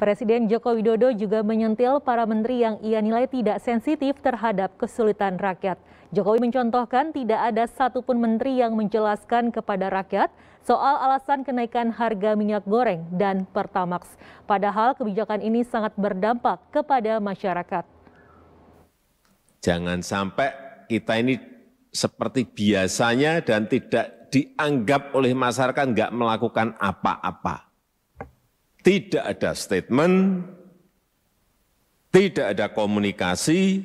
Presiden Joko Widodo juga menyentil para menteri yang ia nilai tidak sensitif terhadap kesulitan rakyat. Jokowi mencontohkan tidak ada satupun menteri yang menjelaskan kepada rakyat soal alasan kenaikan harga minyak goreng dan Pertamax. Padahal kebijakan ini sangat berdampak kepada masyarakat. Jangan sampai kita ini seperti biasanya dan tidak dianggap oleh masyarakat nggak melakukan apa-apa tidak ada statement, tidak ada komunikasi,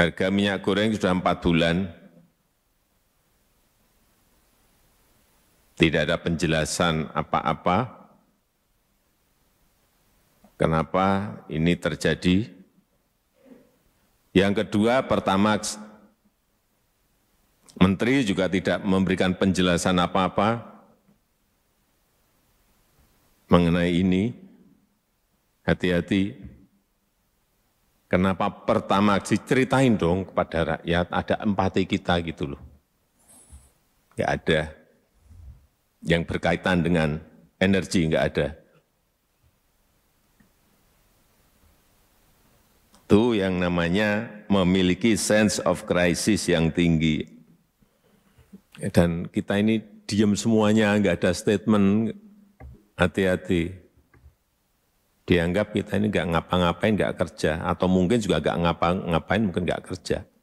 harga minyak goreng sudah empat bulan, tidak ada penjelasan apa-apa, kenapa ini terjadi. Yang kedua, pertama, Menteri juga tidak memberikan penjelasan apa-apa, mengenai ini, hati-hati. Kenapa pertama ceritain dong kepada rakyat, ada empati kita gitu loh. Enggak ada. Yang berkaitan dengan energi enggak ada. Itu yang namanya memiliki sense of crisis yang tinggi. Dan kita ini diem semuanya, enggak ada statement, Hati-hati. Dianggap kita ini nggak ngapa-ngapain, nggak kerja. Atau mungkin juga nggak ngapa-ngapain, mungkin nggak kerja.